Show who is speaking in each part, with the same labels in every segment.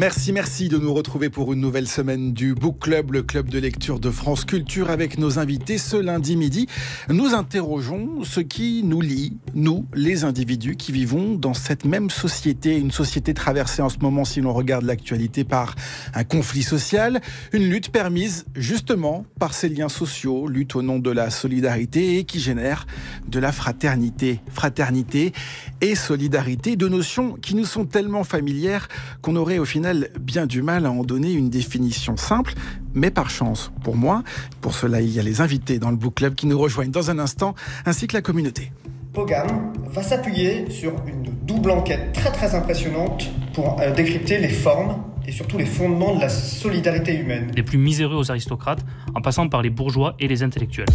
Speaker 1: Merci, merci de nous retrouver pour une nouvelle semaine du Book Club, le club de lecture de France Culture avec nos invités. Ce lundi midi, nous interrogeons ce qui nous lie, nous, les individus qui vivons dans cette même société, une société traversée en ce moment, si l'on regarde l'actualité, par un conflit social, une lutte permise justement par ces liens sociaux, lutte au nom de la solidarité et qui génère de la fraternité. Fraternité et solidarité, deux notions qui nous sont tellement familières qu'on aurait au final bien du mal à en donner une définition simple, mais par chance, pour moi, pour cela il y a les invités dans le book club qui nous rejoignent dans un instant, ainsi que la communauté.
Speaker 2: Pogam va s'appuyer sur une double enquête très très impressionnante pour euh, décrypter les formes et surtout les fondements de la solidarité humaine.
Speaker 3: Les plus miséreux aux aristocrates, en passant par les bourgeois et les intellectuels.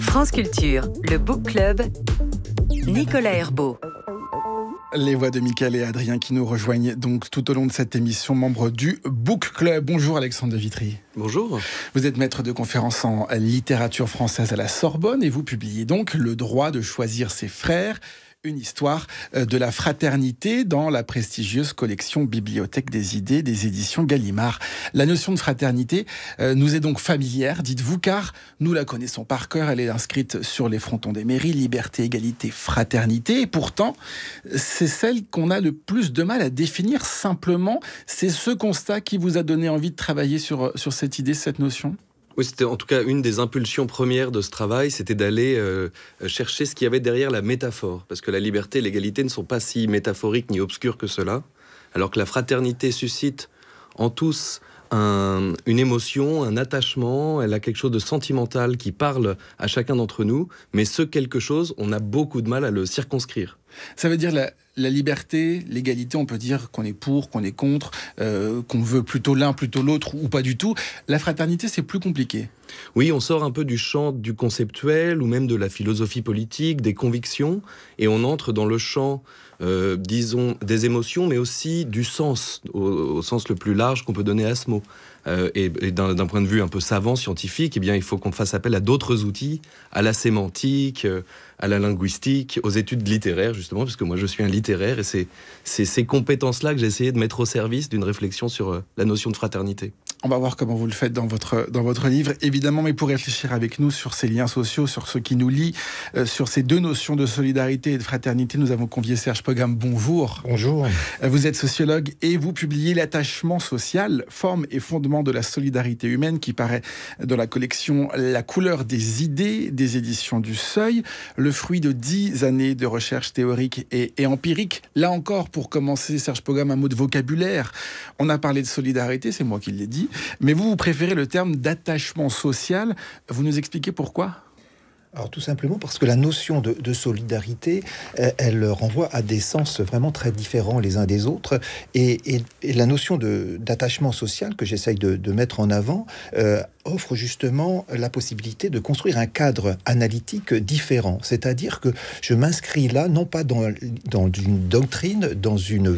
Speaker 3: France Culture, le Book Club, Nicolas Herbeau.
Speaker 1: Les voix de Michael et Adrien qui nous rejoignent donc tout au long de cette émission, membres du Book Club. Bonjour Alexandre de Vitry. Bonjour. Vous êtes maître de conférence en littérature française à la Sorbonne et vous publiez donc Le droit de choisir ses frères une histoire euh, de la fraternité dans la prestigieuse collection Bibliothèque des idées des éditions Gallimard. La notion de fraternité euh, nous est donc familière, dites-vous, car nous la connaissons par cœur, elle est inscrite sur les frontons des mairies, liberté, égalité, fraternité, et pourtant c'est celle qu'on a le plus de mal à définir simplement. C'est ce constat qui vous a donné envie de travailler sur, sur cette idée, cette notion
Speaker 4: oui, c'était en tout cas une des impulsions premières de ce travail, c'était d'aller euh, chercher ce qu'il y avait derrière la métaphore, parce que la liberté et l'égalité ne sont pas si métaphoriques ni obscures que cela, alors que la fraternité suscite en tous une émotion, un attachement, elle a quelque chose de sentimental qui parle à chacun d'entre nous, mais ce quelque chose, on a beaucoup de mal à le circonscrire. Ça veut dire la,
Speaker 1: liberté, l'égalité, on peut dire qu'on est pour, qu'on est contre, euh, qu'on veut plutôt l'un, plutôt
Speaker 4: l'autre ou pas du tout. La fraternité, c'est plus compliqué. Oui, on sort un peu du champ du conceptuel ou même de la philosophie politique, des convictions, et on entre dans le champ, euh, disons, des émotions, mais aussi du sens, au sens le plus large qu'on peut donner à ce mot. Euh, et, d'un point de vue un peu savant, scientifique, eh il faut qu'on fasse appel à d'autres outils, à la sémantique, euh, à la linguistique, aux études littéraires, justement, puisque moi, je suis un littéraire, et c'est ces compétences-là que j'ai essayé de mettre au service d'une réflexion sur euh, la notion de fraternité.
Speaker 1: On va voir comment vous le faites dans votre, dans votre livre, évidemment, mais pour réfléchir avec nous sur ces liens sociaux, sur ce qui nous lie, euh, sur ces deux notions de solidarité et de fraternité, nous avons convié Serge Pogam. Bonjour. Bonjour. Euh, vous êtes sociologue et vous publiez L'attachement social, forme et fondement de la solidarité humaine, qui paraît dans la collection La couleur des idées des éditions du Seuil, le fruit de dix années de recherche théorique et, et empirique. Là encore, pour commencer, Serge Pogam, un mot de vocabulaire. On a parlé de solidarité, c'est moi qui l'ai dit mais vous, vous préférez le terme d'attachement social. Vous nous expliquez pourquoi
Speaker 5: alors tout simplement parce que la notion de, solidarité, euh, elle, renvoie à des sens vraiment très différents les uns des autres. Et, la notion d'attachement social que j'essaye de, mettre en avant euh, offre justement la possibilité de construire un cadre analytique différent. C'est-à-dire que je m'inscris là non pas dans, dans, une doctrine, dans une...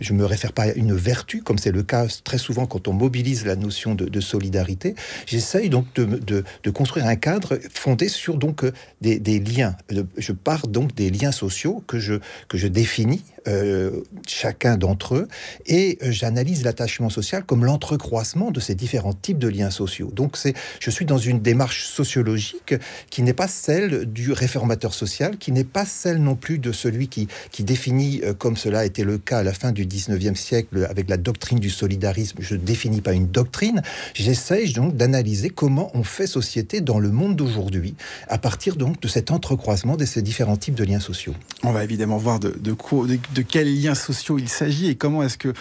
Speaker 5: Je me réfère pas à une vertu, comme c'est le cas très souvent quand on mobilise la notion de, solidarité. J'essaye donc de, de construire un cadre fondé sur donc euh, des, liens. Je pars donc des liens sociaux que je, que je définis euh, chacun d'entre eux, et euh, j'analyse l'attachement social comme l'entrecroisement de ces différents types de liens sociaux. Donc c'est, je suis dans une démarche sociologique qui n'est pas celle du réformateur social, qui n'est pas celle non plus de celui qui, qui définit, euh, comme cela a été le cas à la fin du 19e siècle avec la doctrine du solidarisme, je ne définis pas une doctrine, j'essaye donc d'analyser comment on fait société dans le monde d'aujourd'hui, à partir donc de cet entrecroisement de ces différents types de liens sociaux.
Speaker 1: On va évidemment voir de, quoi de quels liens sociaux il s'agit et comment est-ce que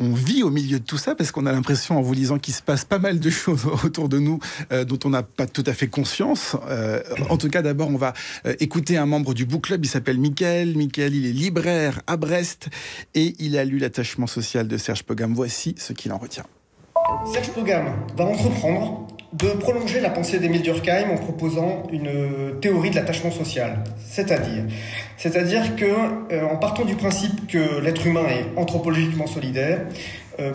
Speaker 1: on vit au milieu de tout ça parce qu'on a l'impression en vous lisant qu'il se passe pas mal de choses autour de nous euh, dont on n'a pas tout à fait conscience. Euh, en tout cas, d'abord, on va euh, écouter un membre du book club. Il s'appelle Michael. Michael, il est libraire à Brest et il a lu L'attachement social de Serge Pogam. Voici ce qu'il en retient.
Speaker 2: Serge Pogam va entreprendre de prolonger la pensée d'Émile Durkheim en proposant une théorie de l'attachement social, c'est-à-dire, c'est-à-dire que euh, en partant du principe que l'être humain est anthropologiquement solidaire, euh,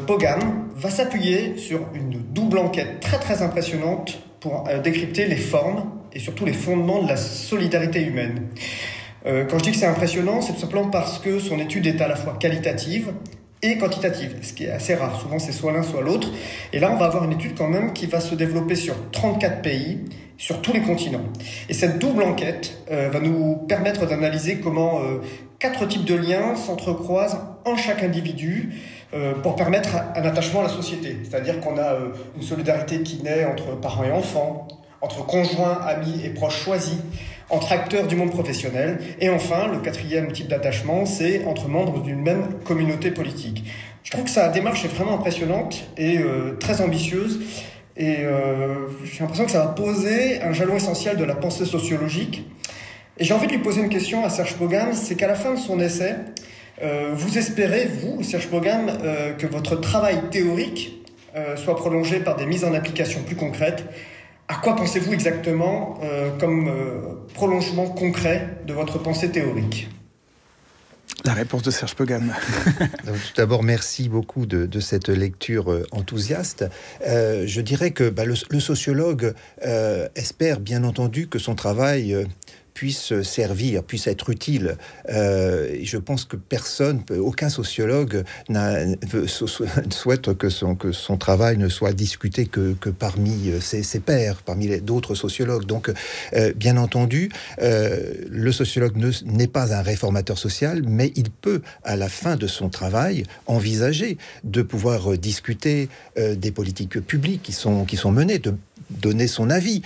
Speaker 2: va s'appuyer sur une double enquête très très impressionnante pour euh, décrypter les formes et surtout les fondements de la solidarité humaine. Euh, quand je dis que c'est impressionnant, c'est tout simplement parce que son étude est à la fois qualitative, et quantitative, ce qui est assez rare. Souvent, c'est soit l'un, soit l'autre. Et là, on va avoir une étude quand même qui va se développer sur 34 pays, sur tous les continents. Et cette double enquête euh, va nous permettre d'analyser comment euh, quatre types de liens s'entrecroisent en chaque individu euh, pour permettre un attachement à la société. C'est-à-dire qu'on a une solidarité qui naît entre parents et enfants, entre conjoints, amis et proches choisis entre acteurs du monde professionnel. Et enfin, le quatrième type d'attachement, c'est entre membres d'une même communauté politique. Je trouve que sa démarche est vraiment impressionnante et euh, très ambitieuse. Et euh, j'ai l'impression que ça va poser un jalon essentiel de la pensée sociologique. Et j'ai envie de lui poser une question à Serge Pogam, c'est qu'à la fin de son essai, euh, vous espérez, vous, Serge Pogam, que votre travail théorique soit prolongé par des mises en application plus concrètes à quoi pensez-vous exactement euh, comme euh, prolongement concret de votre pensée théorique la réponse
Speaker 5: de Serge Pogan. tout d'abord, merci beaucoup de, cette lecture euh, enthousiaste. je dirais que bah, le, sociologue espère bien entendu que son travail puisse servir, puisse être utile. Euh, je pense que personne, aucun sociologue ne souhaite que son, travail ne soit discuté que, parmi euh, ses, pairs, parmi d'autres sociologues. Donc, euh, bien entendu, le sociologue n'est pas un réformateur social, mais il peut, à la fin de son travail, envisager de pouvoir discuter des politiques publiques qui sont, qui sont menées, de donner son avis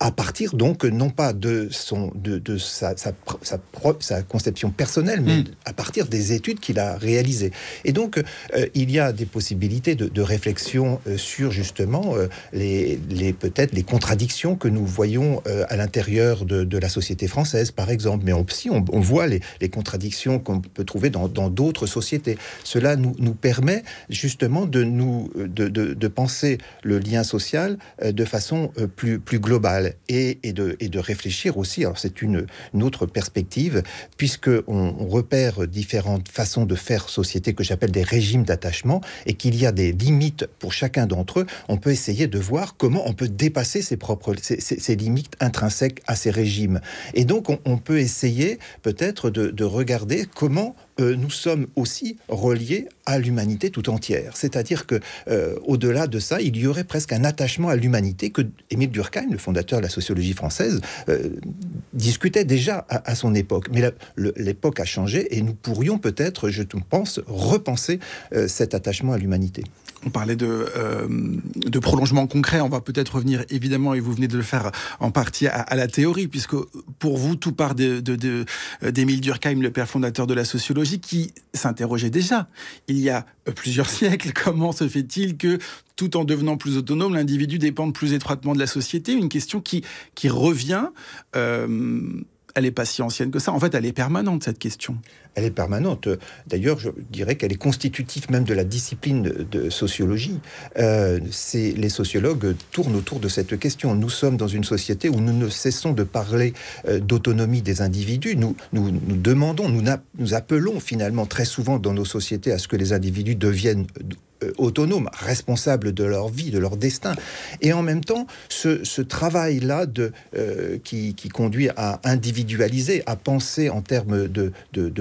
Speaker 5: à partir donc non pas de son de, de sa, sa, sa, conception personnelle, mais hmm. à partir des études qu'il a réalisées. Et donc euh, il y a des possibilités de, réflexion euh, sur justement euh, les, les peut-être les contradictions que nous voyons à l'intérieur de, la société française, par exemple. Mais on, on, voit les, les contradictions qu'on peut trouver dans d'autres sociétés, cela nous, nous, permet justement de nous de, de penser le lien social de façon plus plus globale. Euh, et, de, réfléchir aussi. Alors c'est une, autre perspective, puisque repère différentes façons de faire société que j'appelle des régimes d'attachement, et qu'il y a des limites pour chacun d'entre eux. On peut essayer de voir comment on peut dépasser ses propres limites intrinsèques à ces régimes. Et donc on, peut essayer peut-être de, de regarder comment euh, nous sommes aussi reliés à l'humanité tout entière. C'est-à-dire que euh, au-delà de ça, il y aurait presque un attachement à l'humanité que Émile Durkheim, le fondateur de la sociologie française, euh, discutait déjà à, son époque. Mais l'époque a changé et nous pourrions peut-être, je pense, repenser cet attachement à l'humanité.
Speaker 1: On parlait de, de prolongement concret. On va peut-être revenir évidemment, et vous venez de le faire en partie à, la théorie, puisque pour vous, tout part d'Émile de, Durkheim, le père fondateur de la sociologie qui s'interrogeait déjà. Il y a euh, plusieurs siècles, comment se fait-il que tout en devenant plus autonome, l'individu dépende plus étroitement de la société Une question qui, qui revient.
Speaker 5: Euh, elle n'est pas si ancienne que ça. En fait, elle est permanente, cette question. Elle est permanente. D'ailleurs, je dirais qu'elle est constitutive même de la discipline de sociologie. Euh, les sociologues tournent autour de cette question. Nous sommes dans une société où nous ne cessons de parler euh, d'autonomie des individus. Nous, nous, demandons, nous, nous appelons finalement très souvent dans nos sociétés à ce que les individus deviennent euh, autonomes, responsables de leur vie, de leur destin. Et en même temps, ce, travail-là de, euh, qui, conduit à individualiser, à penser en termes de,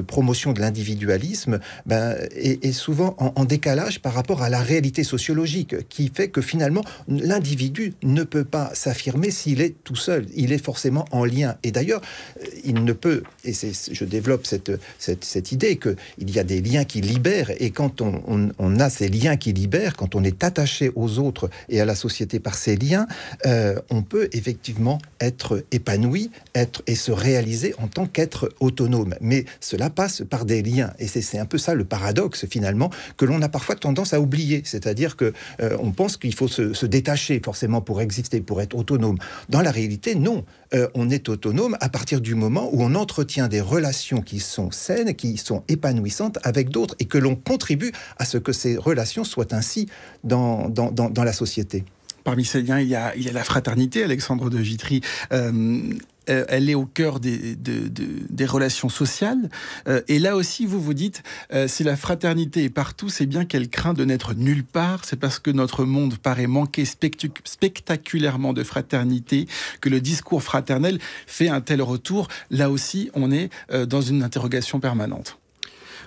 Speaker 5: promotion de l'individualisme, ben, est, souvent en, décalage par rapport à la réalité sociologique, qui fait que finalement, l'individu ne peut pas s'affirmer s'il est tout seul. Il est forcément en lien. Et d'ailleurs, euh, il ne peut, et je développe cette, cette, cette idée qu'il y a des liens qui libèrent, et quand on, on, on a ces liens, qui libère, quand on est attaché aux autres et à la société par ces liens, euh, on peut effectivement être épanoui, être et se réaliser en tant qu'être autonome. Mais cela passe par des liens, et c'est un peu ça le paradoxe finalement que l'on a parfois tendance à oublier. C'est-à-dire que euh, on pense qu'il faut se, se détacher forcément pour exister, pour être autonome. Dans la réalité, non. Euh, on est autonome à partir du moment où on entretient des relations qui sont saines, qui sont épanouissantes avec d'autres et que l'on contribue à ce que ces relations soient ainsi dans, dans, la société. Parmi ces liens, il y, a, la fraternité, Alexandre de Vitry. Euh,
Speaker 1: euh, elle est au cœur des, des relations sociales. Euh, et là aussi, vous vous dites, euh, si la fraternité est partout, c'est bien qu'elle craint de n'être nulle part. C'est parce que notre monde paraît manquer spectaculairement de fraternité que le discours fraternel fait un tel retour. Là aussi, on est dans une interrogation permanente.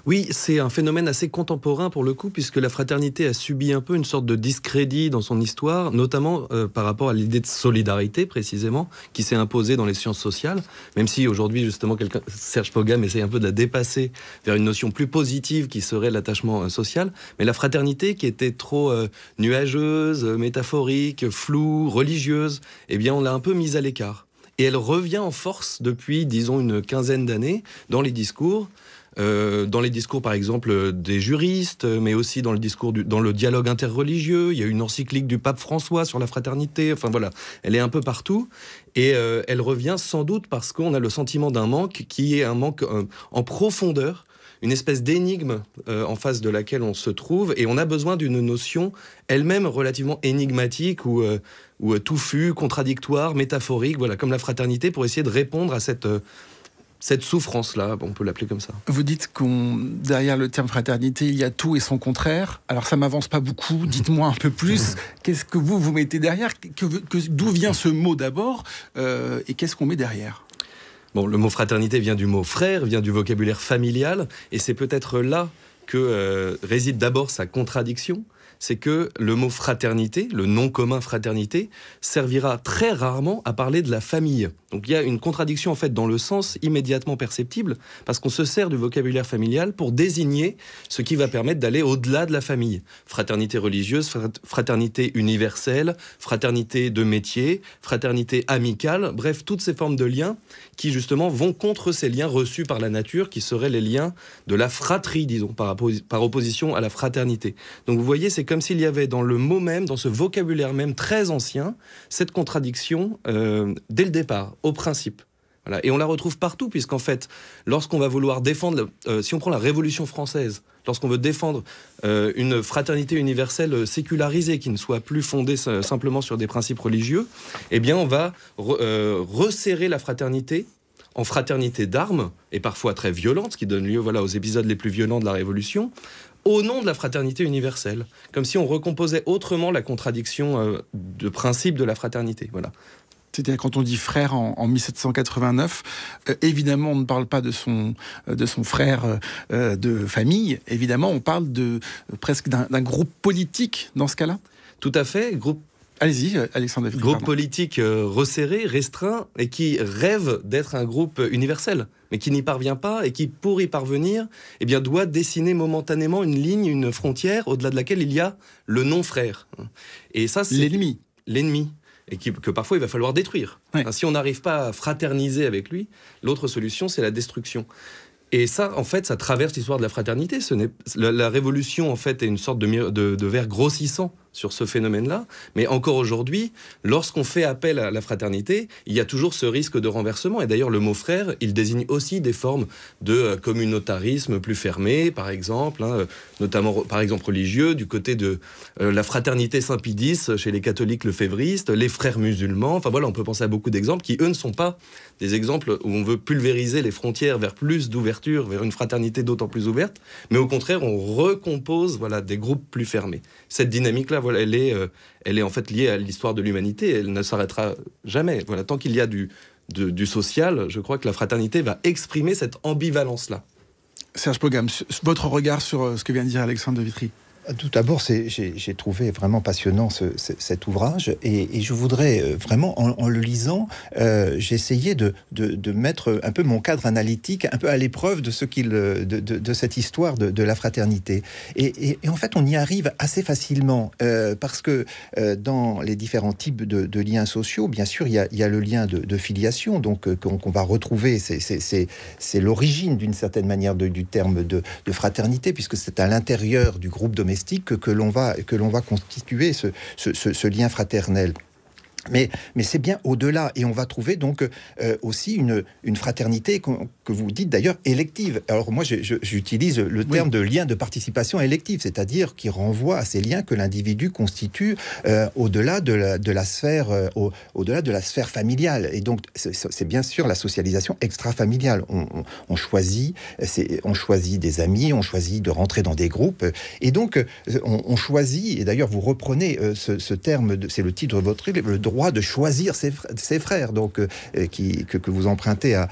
Speaker 4: Oui, c'est un phénomène assez contemporain pour le coup, puisque la fraternité a subi un peu une sorte de discrédit dans son histoire, notamment euh, par rapport à l'idée de solidarité précisément, qui s'est imposée dans les sciences sociales, même si aujourd'hui justement quelqu'un, Serge Pogam essaye un peu de la dépasser vers une notion plus positive qui serait l'attachement euh, social, mais la fraternité qui était trop euh, nuageuse, métaphorique, floue, religieuse, eh bien on l'a un peu mise à l'écart. Et elle revient en force depuis, disons, une quinzaine d'années dans les discours. Euh, dans les discours, par exemple, des juristes, mais aussi dans le discours du, dans le dialogue interreligieux. Il y a une encyclique du pape François sur la fraternité. Enfin voilà, elle est un peu partout et euh, elle revient sans doute parce qu'on a le sentiment d'un manque qui est un manque euh, en profondeur une espèce d'énigme en face de laquelle on se trouve, et on a besoin d'une notion elle-même relativement énigmatique ou, ou touffue, contradictoire, métaphorique, voilà, comme la fraternité, pour essayer de répondre à cette cette souffrance-là, on peut l'appeler comme ça.
Speaker 1: Vous dites qu'on derrière le terme fraternité, il y a tout et son contraire. Alors ça m'avance pas beaucoup. Dites-moi un peu plus. qu'est-ce que vous vous mettez derrière D'où vient ce mot d'abord euh, et qu'est-ce qu'on met
Speaker 4: derrière Bon, le mot fraternité vient du mot frère, vient du vocabulaire familial, et c'est peut-être là que euh, réside d'abord sa contradiction c'est que le mot fraternité, le nom commun fraternité, servira très rarement à parler de la famille. Donc il y a une contradiction en fait dans le sens immédiatement perceptible, parce qu'on se sert du vocabulaire familial pour désigner ce qui va permettre d'aller au-delà de la famille. Fraternité religieuse, fraternité universelle, fraternité de métier, fraternité amicale, bref, toutes ces formes de liens qui justement vont contre ces liens reçus par la nature, qui seraient les liens de la fratrie, disons, par, opposition à la fraternité. Donc vous voyez, c'est comme s'il y avait dans le mot même, dans ce vocabulaire même très ancien, cette contradiction euh, dès le départ, au principe. Et on la retrouve partout, puisqu'en fait, lorsqu'on va vouloir défendre, euh, si on prend la Révolution française, lorsqu'on veut défendre euh, une fraternité universelle sécularisée, qui ne soit plus fondée simplement sur des principes religieux, eh bien, on va resserrer la fraternité en fraternité d'armes, et parfois très violente, ce qui donne lieu voilà, aux épisodes les plus violents de la Révolution, au nom de la fraternité universelle, comme si on recomposait autrement la contradiction euh, de principe de la fraternité. Voilà.
Speaker 1: C'était quand on dit frère en, 1789. Euh, évidemment, on ne parle pas de son, euh, de son frère de famille. Évidemment, on parle de presque d'un groupe politique dans ce cas-là. Tout
Speaker 4: à fait, groupe Allez-y, Alexandre Groupe politique euh, resserré, restreint, et qui rêve d'être un groupe universel, mais qui n'y parvient pas, et qui, pour y parvenir, eh bien, doit dessiner momentanément une ligne, une frontière, au-delà de laquelle il y a le non-frère. Et ça, c'est... L'ennemi. L'ennemi et que parfois il va falloir détruire. si on n'arrive pas à fraterniser avec lui, l'autre solution, c'est la destruction. Et ça, en fait, ça traverse l'histoire de la fraternité. Ce la, la, révolution, en fait, est une sorte de, de verre grossissant sur ce phénomène-là. Mais encore aujourd'hui, lorsqu'on fait appel à la fraternité, il y a toujours ce risque de renversement. Et d'ailleurs, le mot frère, il désigne aussi des formes de euh, communautarisme plus fermé, par exemple, hein, euh, notamment par exemple religieux, du côté de euh, la fraternité Saint-Pidis chez les catholiques le lefévristes, les frères musulmans. Enfin voilà, on peut penser à beaucoup d'exemples qui, eux, ne sont pas des exemples où on veut pulvériser les frontières vers plus d'ouverture, vers une fraternité d'autant plus ouverte, mais au contraire, on recompose voilà, des groupes plus fermés. Cette dynamique-là, elle est, euh, elle est en fait liée à l'histoire de l'humanité. Elle ne s'arrêtera jamais. Voilà, tant qu'il y a du, du, du social, je crois que la fraternité va exprimer cette ambivalence-là. Serge Pogam,
Speaker 5: votre regard sur euh, ce que vient de dire Alexandre de Vitry euh, tout d'abord, j'ai trouvé vraiment passionnant cet ouvrage et, je voudrais euh, vraiment, en, le lisant, euh, j'essayais de, mettre un peu mon cadre analytique un peu à l'épreuve de, ce de, de, cette histoire de, la fraternité. Et, en fait, on y arrive assez facilement parce que dans les différents types de, liens sociaux, bien sûr, il y a, le lien de, filiation, donc qu'on va retrouver. C'est l'origine d'une certaine manière du terme de, fraternité, puisque c'est à l'intérieur du groupe domestique que, l'on va, va constituer ce lien fraternel. Mais, mais c'est bien au-delà. Et on va trouver donc euh, aussi une, fraternité que vous dites d'ailleurs élective. Alors moi, j'utilise le terme de lien de participation élective, c'est-à-dire qui renvoie à ces liens que l'individu constitue euh, au-delà de la, de la sphère, euh, au-delà de la sphère familiale. Et donc, c'est bien sûr la socialisation extra-familiale. On, choisit, on choisit des amis, on choisit de rentrer dans des groupes. Et donc, on, choisit, et d'ailleurs, vous reprenez ce, ce terme, c'est le titre de votre livre, droit de choisir ses, frères, donc euh, qui, que, vous empruntez à,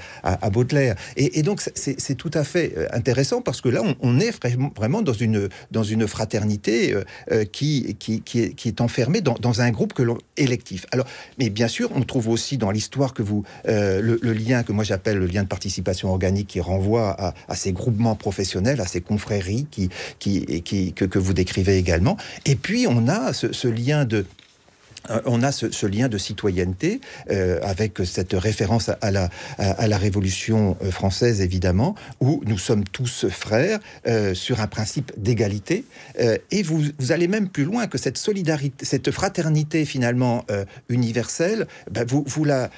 Speaker 5: Baudelaire. Et, donc c'est tout à fait euh, intéressant parce que là on, est vraiment dans une dans une fraternité euh, qui, qui, qui, est, enfermée dans, un groupe que l'on électif. Alors, mais bien sûr, on trouve aussi dans l'histoire que vous le, lien que moi j'appelle le lien de participation organique qui renvoie à, ces groupements professionnels, à ces confréries qui qui, qui que, vous décrivez également. Et puis on a ce, ce lien de euh, on a ce, lien de citoyenneté euh, avec cette référence à, la, Révolution euh, française, évidemment, où nous sommes tous frères sur un principe d'égalité. et vous, allez même plus loin que cette solidarité, cette fraternité finalement universelle, ben, vous, la,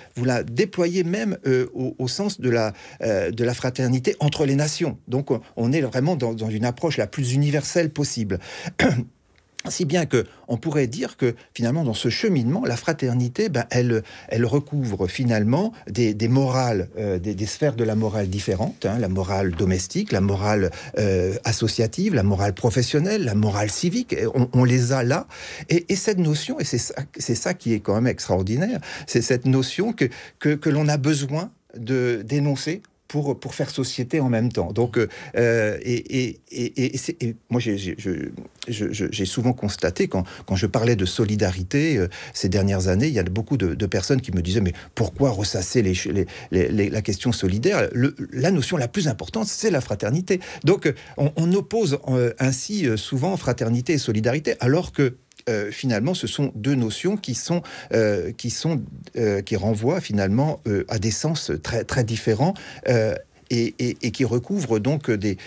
Speaker 5: déployez même au, sens de la, fraternité entre les nations. Donc on est vraiment dans une approche la plus universelle possible. Si bien que on pourrait dire que finalement dans ce cheminement, la fraternité, ben, elle, elle recouvre finalement des, morales, euh, des, sphères de la morale différentes, hein. la morale domestique, la morale euh, associative, la morale professionnelle, la morale civique. On, on, les a là. Et, cette notion, et c'est ça, qui est quand même extraordinaire, c'est cette notion que, que, que l'on a besoin de dénoncer pour, pour faire société en même temps. Donc, euh, euh, et, et, et, moi, j'ai souvent constaté, quand, quand je parlais de solidarité euh, ces dernières années, il y a beaucoup de, personnes qui me disaient, mais pourquoi ressasser les, les, la question solidaire La notion la plus importante, c'est la fraternité. Donc, on oppose ainsi souvent fraternité et solidarité, alors que euh, finalement, ce sont deux notions qui sont euh, qui sont euh, qui renvoient finalement à des sens très très différents. Et, qui recouvrent donc des,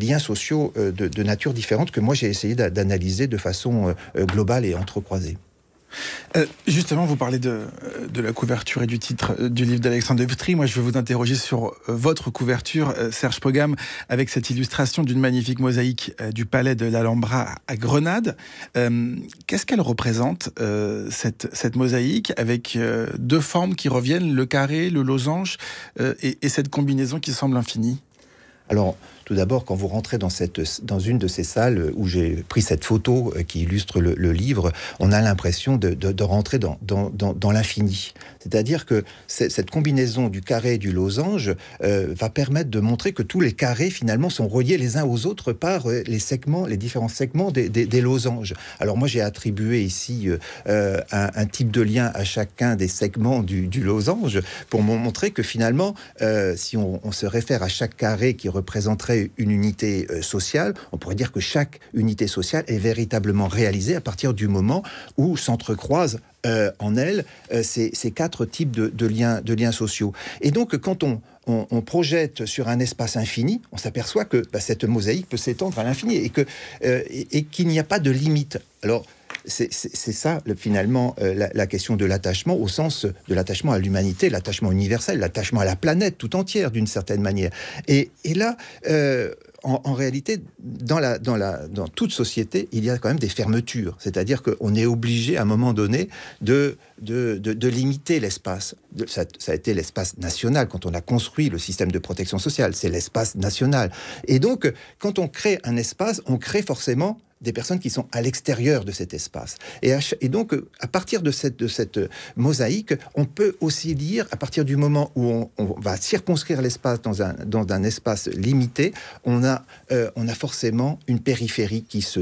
Speaker 5: liens sociaux de, de, nature différente que moi j'ai essayé d'analyser de façon globale et entrecroisée. Euh, justement, vous parlez de, la couverture et du titre euh, du livre d'Alexandre
Speaker 1: Deptry. Moi, je vais vous interroger sur euh, votre couverture, Serge Pogam, avec cette illustration d'une magnifique mosaïque du palais de l'Alhambra à Grenade. Qu'est-ce qu'elle représente, cette, mosaïque, avec deux formes qui reviennent, le carré, le
Speaker 5: losange, et, et, cette combinaison qui semble infinie Alors, tout d'abord, quand vous rentrez dans, cette, dans une de ces salles où j'ai pris cette photo euh, qui illustre le, livre, on a l'impression de, rentrer dans, dans, l'infini. C'est-à-dire que cette combinaison du carré et du losange euh, va permettre de montrer que tous les carrés, finalement, sont reliés les uns aux autres par euh, les segments, les différents segments des, losanges. Alors moi, j'ai attribué ici un, type de lien à chacun des segments du, losange pour montrer que finalement, si on, on se réfère à chaque carré qui représenterait une unité euh, sociale, on pourrait dire que chaque unité sociale est véritablement réalisée à partir du moment où s'entrecroisent euh, en elle euh, ces, quatre types de, liens, sociaux. Et donc, quand on, projette sur un espace infini, on s'aperçoit que bah, cette mosaïque peut s'étendre à l'infini et qu'il n'y a pas de limite alors, c'est ça, le, finalement, euh, la, question de l'attachement, au sens de l'attachement à l'humanité, l'attachement universel, l'attachement à la planète tout entière, d'une certaine manière. Et, là, euh, en, réalité, dans, toute société, il y a quand même des fermetures. C'est-à-dire qu'on est obligé, à un moment donné, de, limiter l'espace. Ça, ça, a été l'espace national quand on a construit le système de protection sociale. C'est l'espace national. Et donc, quand on crée un espace, on crée forcément des personnes qui sont à l'extérieur de cet espace. Et, et, donc, euh, à partir de cette, de cette euh, mosaïque, on peut aussi dire, à partir du moment où on, va circonscrire l'espace dans un, dans un espace limité, on a, euh, on a forcément une périphérie qui se,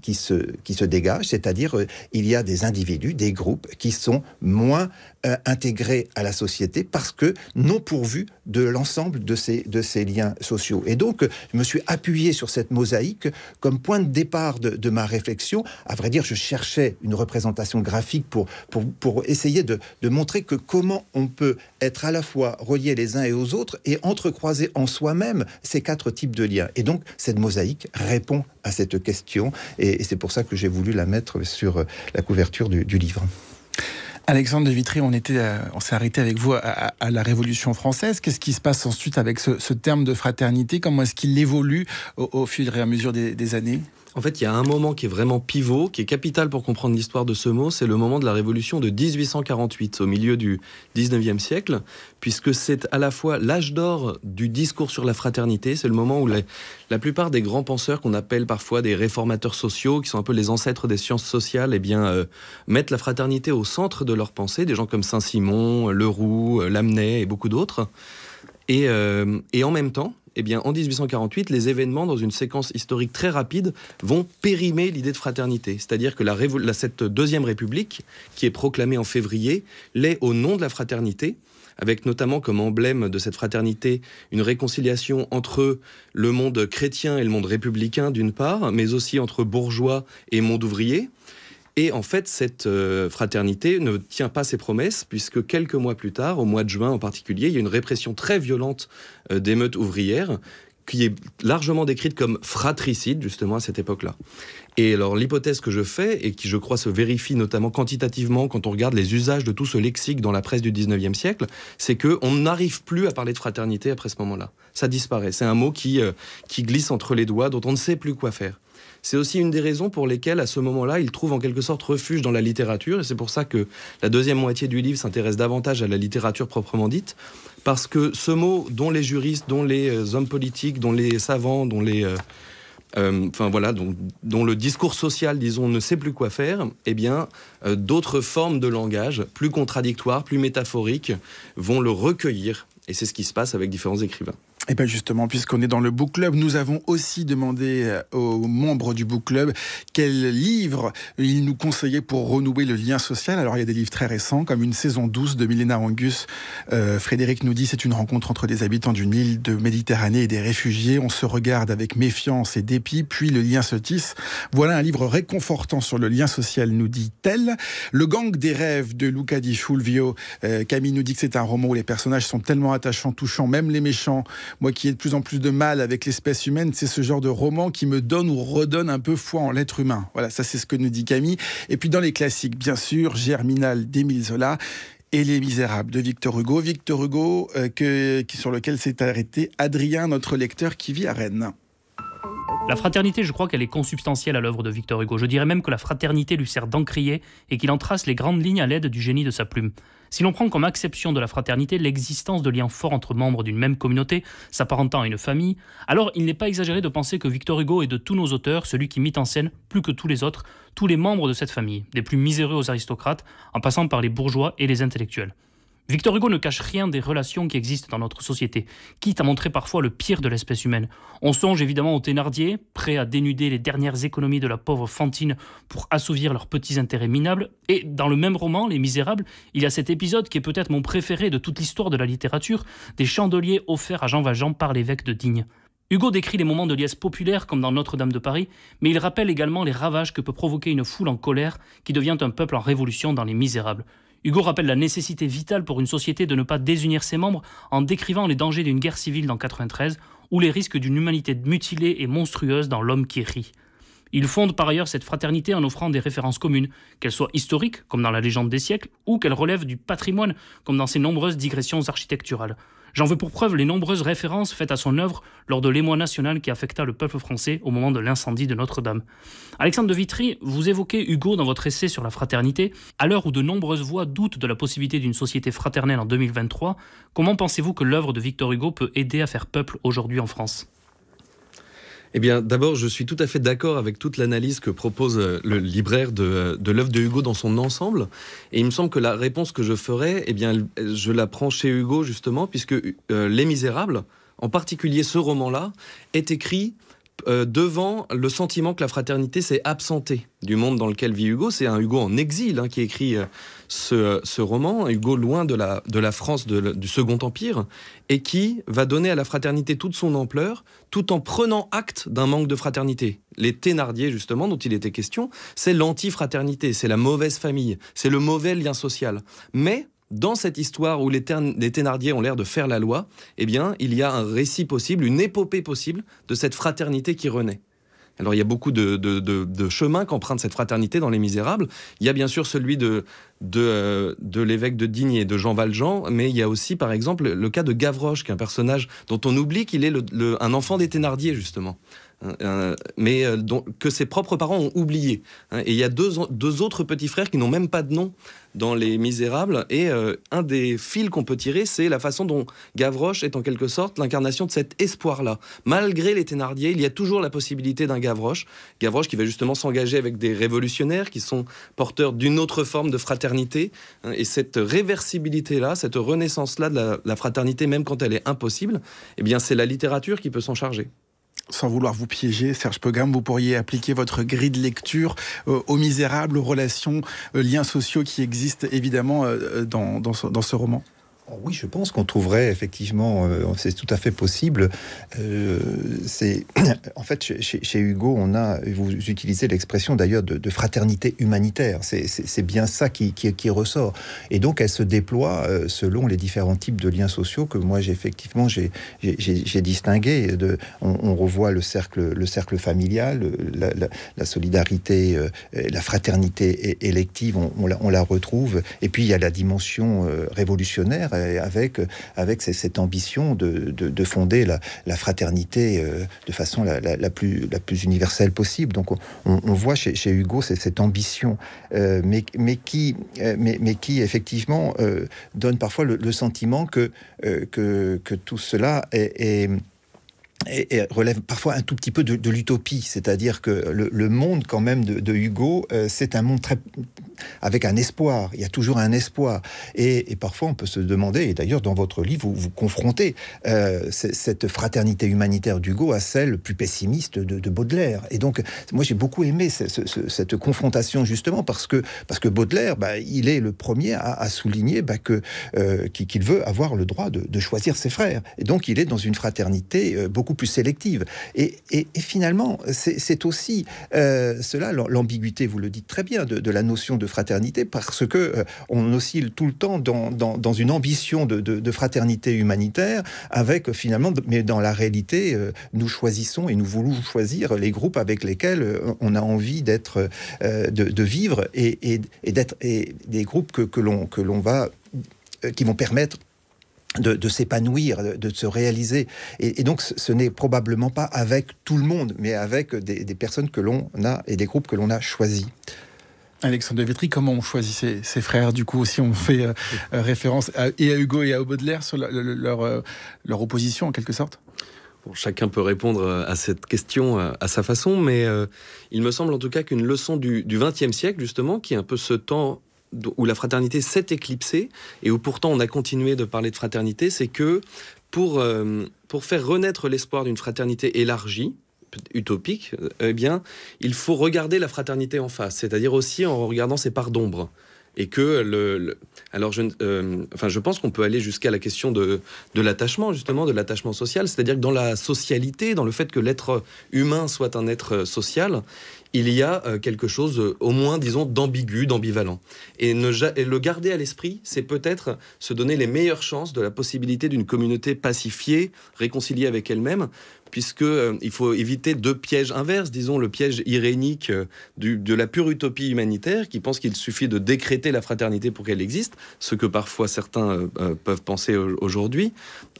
Speaker 5: qui se, qui se dégage, c'est-à-dire il y a des individus, des groupes qui sont moins intégrés à la société parce que non pourvus de l'ensemble de ces, de ces liens sociaux. Et donc, je me suis appuyé sur cette mosaïque comme point de départ de, ma réflexion. À vrai dire, je cherchais une représentation graphique pour, pour, essayer de, de, montrer que comment on peut être à la fois relié les uns et aux autres et entrecroiser en soi-même ces quatre types de liens. Et donc, cette mosaïque répond à cette question. Et, c'est pour ça que j'ai voulu la mettre sur euh, la couverture du, livre.
Speaker 1: Alexandre de Vitry, on, était, euh, on s'est arrêté avec vous à, la Révolution française. Qu'est-ce qui se passe ensuite avec ce, terme de fraternité Comment est-ce qu'il évolue au, au,
Speaker 4: fur et à mesure des années en fait, il y a un moment qui est vraiment pivot, qui est capital pour comprendre l'histoire de ce mot, c'est le moment de la révolution de 1848, au milieu du 19e siècle, puisque c'est à la fois l'âge d'or du discours sur la fraternité, c'est le moment où la plupart des grands penseurs qu'on appelle parfois des réformateurs sociaux, qui sont un peu les ancêtres des sciences sociales, eh bien, euh, mettent la fraternité au centre de leur pensée, des gens comme Saint-Simon, Leroux, euh, Lamennais et beaucoup d'autres. et euh, en même temps, eh bien, en 1848, les événements, dans une séquence historique très rapide, vont périmer l'idée de fraternité. C'est-à-dire que cette Deuxième République, qui est proclamée en février, l'est au nom de la fraternité, avec notamment comme emblème de cette fraternité une réconciliation entre le monde chrétien et le monde républicain, d'une part, mais aussi entre bourgeois et monde ouvrier. Et en fait, cette euh, fraternité ne tient pas ses promesses, puisque quelques mois plus tard, au mois de juin en particulier, il y a une répression très violente euh, d'émeutes ouvrières qui est largement décrite comme fratricide, justement, à cette époque-là. Et alors, l'hypothèse que je fais, et qui, je crois, se vérifie notamment quantitativement quand on regarde les usages de tout ce lexique dans la presse du 19e siècle, c'est qu'on n'arrive plus à parler de fraternité après ce moment-là. Ça disparaît. C'est un mot qui, euh, qui glisse entre les doigts, dont on ne sait plus quoi faire. C'est aussi une des raisons pour lesquelles, à ce moment-là, il trouve en quelque sorte refuge dans la littérature, et c'est pour ça que la deuxième moitié du livre s'intéresse davantage à la littérature proprement dite, parce que ce mot, dont les juristes, dont les euh, hommes politiques, dont les savants, dont les... Euh, euh, voilà, dont, le discours social, disons, ne sait plus quoi faire, eh bien, d'autres formes de langage, plus contradictoires, plus métaphoriques, vont le recueillir. Et c'est ce qui se passe avec différents écrivains.
Speaker 1: Et eh bien justement, puisqu'on est dans le book club, nous avons aussi demandé euh, aux membres du book club quels livres ils nous conseillaient pour renouer le lien social. Alors il y a des livres très récents, comme une saison douce de Milena Angus. Euh, Frédéric nous dit c'est une rencontre entre des habitants d'une île de Méditerranée et des réfugiés. On se regarde avec méfiance et dépit, puis le lien se tisse. Voilà un livre réconfortant sur le lien social, nous dit-elle. Le gang des rêves de Luca di Fulvio. Euh, Camille nous dit que c'est un roman où les personnages sont tellement attachants, touchants, même les méchants moi qui ai de plus en plus de mal avec l'espèce humaine, c'est ce genre de roman qui me donne ou redonne un peu foi en l'être humain. Voilà, ça c'est ce que nous dit Camille. Et puis dans les classiques, bien sûr, Germinal d'Émile Zola et Les Misérables de Victor Hugo. Victor Hugo, euh, qui, sur lequel s'est arrêté Adrien, notre lecteur qui vit à Rennes.
Speaker 3: La fraternité, je crois qu'elle est consubstantielle à l'œuvre de Victor Hugo. Je dirais même que la fraternité lui sert d'encrier et qu'il en trace les grandes lignes à l'aide du génie de sa plume. Si l'on prend comme acception de la fraternité l'existence de liens forts entre membres d'une même communauté, s'apparentant à une famille, alors il n'est pas exagéré de penser que Victor Hugo est de tous nos auteurs celui qui mit en scène, plus que tous les autres, tous les membres de cette famille, des plus miséreux aux aristocrates, en passant par les bourgeois et les intellectuels. Victor Hugo ne cache rien des relations qui existent dans notre société, quitte à montrer parfois le pire de l'espèce humaine. On songe évidemment aux Thénardier, prêts à dénuder les dernières économies de la pauvre Fantine pour assouvir leurs petits intérêts minables, et dans le même roman, Les Misérables, il y a cet épisode qui est peut-être mon préféré de toute l'histoire de la littérature, des chandeliers offerts à Jean Valjean par l'évêque de Digne. Hugo décrit les moments de liesse populaire comme dans Notre-Dame de Paris, mais il rappelle également les ravages que peut provoquer une foule en colère qui devient un peuple en révolution dans Les Misérables. Hugo rappelle la nécessité vitale pour une société de ne pas désunir ses membres en décrivant les dangers d'une guerre civile dans 93 ou les risques d'une humanité mutilée et monstrueuse dans l'homme qui rit. Il fonde par ailleurs cette fraternité en offrant des références communes, qu'elles soient historiques, comme dans la légende des siècles, ou qu'elles relèvent du patrimoine, comme dans ses nombreuses digressions architecturales. J'en veux pour preuve les nombreuses références faites à son œuvre lors de l'émoi national qui affecta le peuple français au moment de l'incendie de Notre-Dame. Alexandre de Vitry, vous évoquez Hugo dans votre essai sur la fraternité. À l'heure où de nombreuses voix doutent de la possibilité d'une société fraternelle en 2023, comment pensez-vous que l'œuvre de Victor Hugo peut aider à faire peuple aujourd'hui en France eh bien,
Speaker 4: d'abord, je suis tout à fait d'accord avec toute l'analyse que propose euh, le libraire euh, de, l'œuvre de Hugo dans son ensemble. Et il me semble que la réponse que je ferai, eh bien, je la prends chez Hugo, justement, puisque euh, Les Misérables, en particulier ce roman-là, est écrit euh, devant le sentiment que la fraternité s'est absentée du monde dans lequel vit Hugo. C'est un Hugo en exil hein, qui écrit euh, euh, ce, roman, Hugo loin de la, France du Second Empire, et qui va donner à la fraternité toute son ampleur, tout en prenant acte d'un manque de fraternité. Les Thénardier, justement, dont il était question, c'est l'anti-fraternité, c'est la mauvaise famille, c'est le mauvais lien social. Mais dans cette histoire où les, Thénardier ont l'air de faire la loi, eh bien, il y a un récit possible, une épopée possible de cette fraternité qui renaît. Alors il y a beaucoup de, chemins qu'emprunte cette fraternité dans Les Misérables. Il y a bien sûr celui de, euh, l'évêque de Digne et de Jean Valjean, mais il y a aussi par exemple le cas de Gavroche, qui est un personnage dont on oublie qu'il est un enfant des Thénardier justement. Euh, euh, mais euh, que ses propres parents ont oublié. Hein. et il y a deux, autres petits frères qui n'ont même pas de nom dans Les Misérables. Et un des fils qu'on peut tirer, c'est la façon dont Gavroche est en quelque sorte l'incarnation de cet espoir-là. Malgré les Thénardier, il y a toujours la possibilité d'un Gavroche. Gavroche qui va justement s'engager avec des révolutionnaires qui sont porteurs d'une autre forme de fraternité. Hein. et cette réversibilité-là, cette renaissance-là de la, la, fraternité, même quand elle est impossible, eh bien c'est la littérature qui peut s'en charger sans vouloir vous piéger,
Speaker 1: Serge Pegam, vous pourriez appliquer votre grille de lecture euh, aux misérables, relations, euh, liens sociaux qui existent évidemment euh, dans ce roman
Speaker 5: Oh oui, je pense qu'on trouverait effectivement, euh, c'est tout à fait possible. Euh, c'est en fait chez, Hugo, on a, vous utilisez l'expression d'ailleurs de, fraternité humanitaire. C'est bien ça qui, qui, ressort. Et donc elle se déploie euh, selon les différents types de liens sociaux que moi effectivement j'ai distingué. De, on, revoit le cercle, le cercle familial, la, solidarité, la fraternité élective. On, la, on, la, retrouve. Et puis il y a la dimension révolutionnaire avec, avec cette ambition de, de, fonder la, la, fraternité euh, de façon la, plus, la plus universelle possible. Donc on, voit chez, Hugo cette ambition, euh, mais, mais, qui, euh, mais, qui effectivement donne parfois le, sentiment que, que, que, tout cela est, relève parfois un tout petit peu de, l'utopie, c'est-à-dire que le, monde quand même de, Hugo, c'est un monde très avec un espoir. Il y a toujours un espoir. Et, parfois, on peut se demander, et d'ailleurs, dans votre livre, vous, vous confrontez euh, cette fraternité humanitaire d'Hugo à celle plus pessimiste de, Baudelaire. Et donc, moi, j'ai beaucoup aimé cette confrontation, justement, parce que, parce que Baudelaire, bah, il est le premier à, souligner bah, que, euh, qu'il veut avoir le droit de, choisir ses frères. Et donc, il est dans une fraternité euh, beaucoup plus sélective. Et, finalement, c'est aussi cela, l'ambiguïté, vous le dites très bien, de, de la notion de fraternité parce que euh, on oscille tout le temps dans, une ambition de, fraternité humanitaire avec finalement, mais dans la réalité, euh, nous choisissons et nous voulons choisir les groupes avec lesquels euh, on a envie d'être, de, vivre et, d'être et des groupes que, l'on que l'on va qui vont permettre de, s'épanouir, de, se réaliser. Et, donc, ce, n'est probablement pas avec tout le monde, mais avec des, des personnes que l'on a et des groupes que l'on a choisis.
Speaker 1: Alexandre de Vitry, comment on choisit ses, frères Du coup, aussi, on fait euh, euh, référence à, Hugo et à Baudelaire sur leur,
Speaker 4: euh, leur, opposition, en quelque sorte Chacun peut répondre à cette question à sa façon, mais il me semble en tout cas qu'une leçon du XXe siècle, justement, qui est un peu ce temps où la fraternité s'est éclipsée et où pourtant on a continué de parler de fraternité, c'est que pour, pour faire renaître l'espoir d'une fraternité élargie, utopique, euh, eh bien, il faut regarder la fraternité en face, c'est-à-dire aussi en regardant ses parts d'ombre et que le, alors je, euh, enfin je pense qu'on peut aller jusqu'à la question de, de l'attachement justement de l'attachement social c'est-à-dire que dans la socialité dans le fait que l'être humain soit un être social il y a euh, quelque chose au moins disons d'ambigu d'ambivalent et le garder à l'esprit c'est peut-être se donner les meilleures chances de la possibilité d'une communauté pacifiée réconciliée avec elle-même puisque euh, il faut éviter deux pièges inverses, disons le piège irénique euh, du, de la pure utopie humanitaire qui pense qu'il suffit de décréter la fraternité pour qu'elle existe, ce que parfois certains euh, peuvent penser aujourd'hui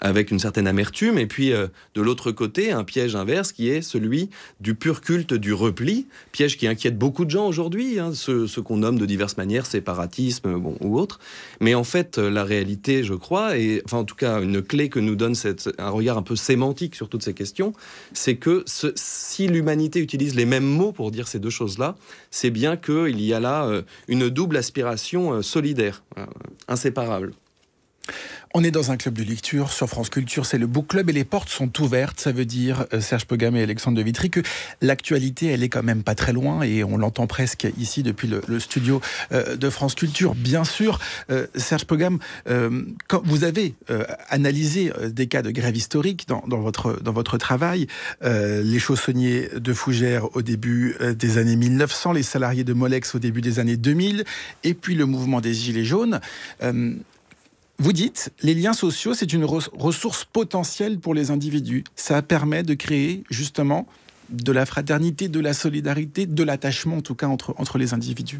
Speaker 4: avec une certaine amertume, et puis de l'autre côté un piège inverse qui est celui du pur culte du repli, piège qui inquiète beaucoup de gens aujourd'hui, hein, ce, qu'on nomme de diverses manières séparatisme bon, ou autre, mais en fait la réalité, je crois, et enfin en tout cas une clé que nous donne cette, un regard un peu sémantique sur toutes ces questions c'est que si l'humanité utilise les mêmes mots pour dire ces deux choses-là, c'est bien qu'il y a là euh, une double aspiration euh, solidaire, euh, inséparable.
Speaker 1: On est dans un club de lecture sur France Culture, c'est le Book Club et les portes sont ouvertes. Ça veut dire, euh, Serge Pogam et Alexandre de Vitry, que l'actualité, elle est quand même pas très loin et on l'entend presque ici depuis le, studio euh, de France Culture. Bien sûr, euh, Serge Pogam, vous avez analysé des cas de grève historique dans, votre, dans votre travail, les chaussonniers de Fougères au début des années 1900, les salariés de Molex au début des années 2000 et puis le mouvement des Gilets jaunes. Vous dites, les liens sociaux, c'est une ressource potentielle pour les individus. Ça permet de créer justement de la fraternité, de la solidarité, de l'attachement en tout cas entre, entre les individus.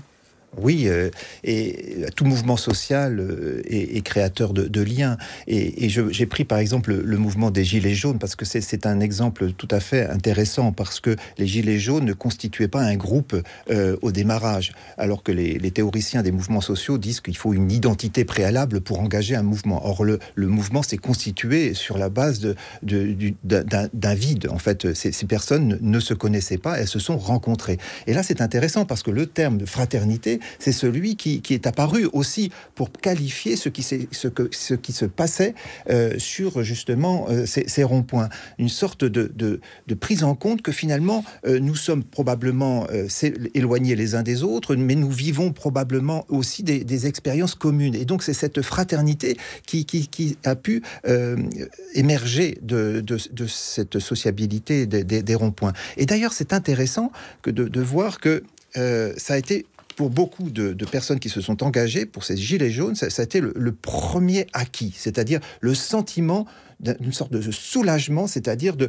Speaker 5: Oui, euh, et tout mouvement social euh, est, créateur de, liens. Et, j'ai pris par exemple le, mouvement des Gilets jaunes parce que c'est un exemple tout à fait intéressant parce que les Gilets jaunes ne constituaient pas un groupe euh, au démarrage, alors que les, théoriciens des mouvements sociaux disent qu'il faut une identité préalable pour engager un mouvement. Or, le, mouvement s'est constitué sur la base d'un vide. En fait, ces, ces personnes ne se connaissaient pas, elles se sont rencontrées. Et là, c'est intéressant parce que le terme de fraternité c'est celui qui, est apparu aussi pour qualifier ce qui, se passait euh, sur justement euh, ces, ronds-points. Une sorte de, prise en compte que finalement euh, nous sommes probablement éloignés les uns des autres, mais nous vivons probablement aussi des, expériences communes. Et donc c'est cette fraternité qui, a pu émerger de, cette sociabilité des, ronds-points. Et d'ailleurs c'est intéressant de, voir que ça a été pour beaucoup de, personnes qui se sont engagées pour ces gilets jaunes, ça, a été le, premier acquis, c'est-à-dire le sentiment d'une sorte de soulagement, c'est-à-dire de,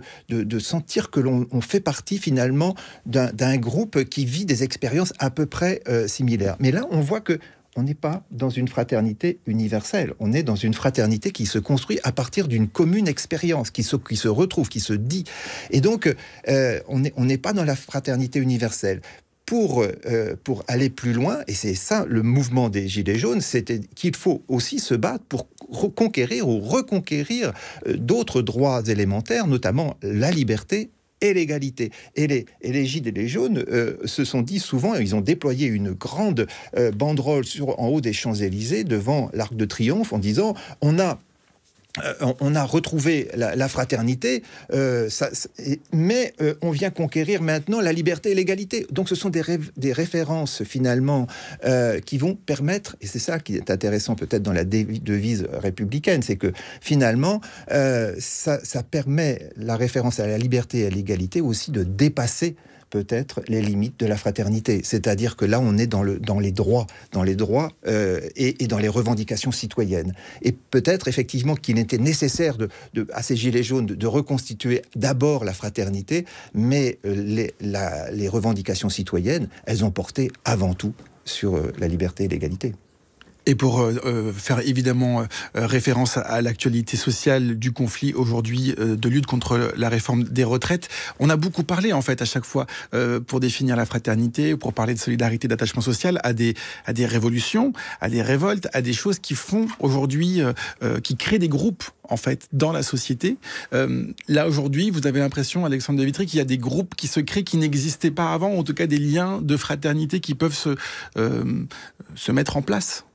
Speaker 5: sentir que l'on fait partie finalement d'un groupe qui vit des expériences à peu près euh, similaires. Mais là, on voit que on n'est pas dans une fraternité universelle, on est dans une fraternité qui se construit à partir d'une commune expérience, qui se, retrouve, qui se dit. Et donc, euh, on n'est pas dans la fraternité universelle pour, euh, pour aller plus loin, et c'est ça le mouvement des Gilets jaunes, c'est qu'il faut aussi se battre pour reconquérir ou reconquérir euh, d'autres droits élémentaires, notamment la liberté et l'égalité. Et les, et les gilets jaunes euh, se sont dit souvent, ils ont déployé une grande banderole en haut des Champs-Élysées devant l'Arc de Triomphe en disant, on a euh, on a retrouvé la, fraternité, euh, mais euh, on vient conquérir maintenant la liberté et l'égalité. Donc ce sont des, références finalement qui vont permettre, et c'est ça qui est intéressant peut-être dans la devise républicaine, c'est que finalement ça, permet la référence à la liberté et à l'égalité aussi de dépasser peut-être les limites de la fraternité. C'est-à-dire que là, on est dans, le, dans les droits, dans les droits euh, et, dans les revendications citoyennes. Et peut-être effectivement qu'il était nécessaire de, à ces Gilets jaunes de, reconstituer d'abord la fraternité, mais euh, les revendications citoyennes, elles ont porté avant tout sur euh, la liberté et l'égalité. Et pour euh, euh, faire évidemment euh, référence à, l'actualité sociale
Speaker 1: du conflit aujourd'hui de lutte contre la réforme des retraites, on a beaucoup parlé en fait à chaque fois pour définir la fraternité, pour parler de solidarité, d'attachement social à des à des révolutions, à des révoltes, à des choses qui font aujourd'hui, qui créent des groupes en fait dans la société. là aujourd'hui, vous avez l'impression, Alexandre de Vitry, qu'il y a des groupes qui se créent qui n'existaient pas avant, en tout cas des liens de fraternité qui peuvent se se mettre en place.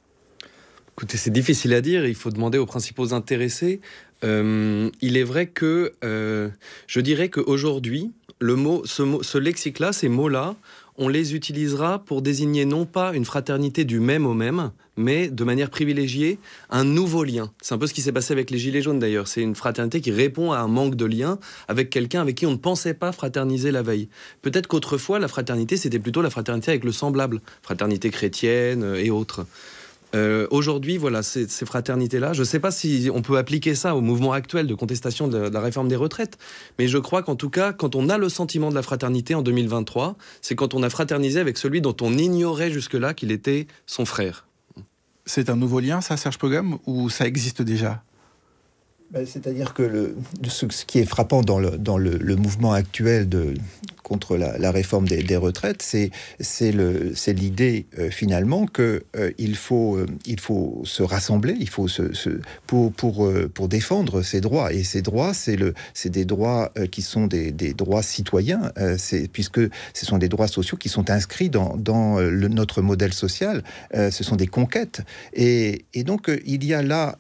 Speaker 4: Écoutez, c'est difficile à dire. Il faut demander aux principaux intéressés. Euh, il est vrai que euh, je dirais qu'aujourd'hui, le mot, ce, ce lexique-là, ces mots-là, on les utilisera pour désigner non pas une fraternité du même au même, mais de manière privilégiée, un nouveau lien. C'est un peu ce qui s'est passé avec les Gilets jaunes d'ailleurs. C'est une fraternité qui répond à un manque de lien avec quelqu'un avec qui on ne pensait pas fraterniser la veille. Peut-être qu'autrefois, la fraternité, c'était plutôt la fraternité avec le semblable, fraternité chrétienne euh, et autres. Euh, aujourd'hui, voilà, ces, fraternités-là, je ne sais pas si on peut appliquer ça au mouvement actuel de contestation de, la réforme des retraites, mais je crois qu'en tout cas, quand on a le sentiment de la fraternité en 2023, c'est quand on a fraternisé avec celui dont on ignorait jusque-là qu'il était son frère.
Speaker 1: C'est un nouveau lien, ça, Serge Pogam, ou ça existe déjà
Speaker 5: ben, c'est-à-dire que le, ce, qui est frappant dans le, dans le, mouvement actuel de, contre la, réforme des, retraites, c'est l'idée euh, finalement qu'il euh, il faut, euh, il faut se rassembler il faut se, pour, pour, pour défendre ses droits. Et ces droits, c'est des droits qui sont des, droits citoyens, puisque ce sont des droits sociaux qui sont inscrits dans, notre modèle social. ce sont des conquêtes. Et, donc, il y a là,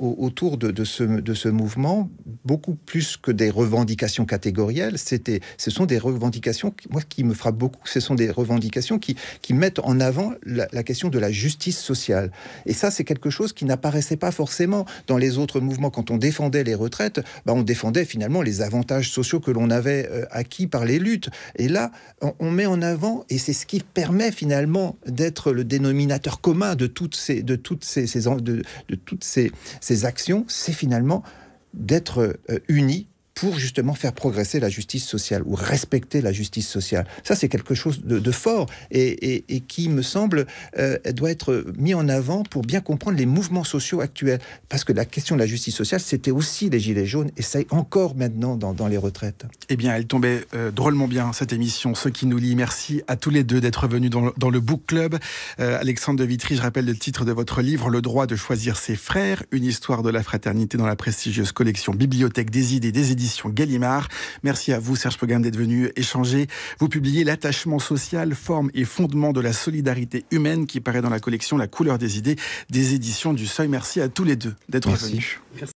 Speaker 5: autour de, de ce de ce mouvement, beaucoup plus que des revendications catégorielles, c'était, ce sont des revendications, moi qui me frappe beaucoup, ce sont des revendications qui, qui mettent en avant la, question de la justice sociale. Et ça, c'est quelque chose qui n'apparaissait pas forcément dans les autres mouvements. Quand on défendait les retraites, bah, on défendait finalement les avantages sociaux que l'on avait euh, acquis par les luttes. Et là, on, met en avant, et c'est ce qui permet finalement d'être le dénominateur commun de toutes ces, de toutes ces, de, de toutes ces, ces actions, c'est finalement d'être euh, unis pour justement faire progresser la justice sociale ou respecter la justice sociale. Ça, c'est quelque chose de, fort et, qui, me semble, euh, doit être mis en avant pour bien comprendre les mouvements sociaux actuels. Parce que la question de la justice sociale, c'était aussi les Gilets jaunes et ça est encore maintenant dans, les retraites.
Speaker 1: Eh bien, elle tombait euh, drôlement bien, cette émission. Ceux qui nous lie merci à tous les deux d'être venus dans, le Book Club. Euh, Alexandre de Vitry, je rappelle le titre de votre livre, Le droit de choisir ses frères, une histoire de la fraternité dans la prestigieuse collection Bibliothèque des idées des éditions éditions Gallimard. Merci à vous, Serge Pogam, d'être venu échanger. Vous publiez L'attachement social, forme et fondement de la solidarité humaine qui paraît dans la collection La couleur des idées des éditions du Seuil. Merci à tous les deux d'être venus.